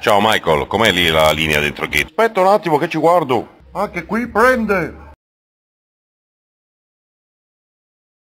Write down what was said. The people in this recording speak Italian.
Ciao Michael, com'è lì la linea dentro il gate? Aspetta un attimo che ci guardo. Anche qui prende.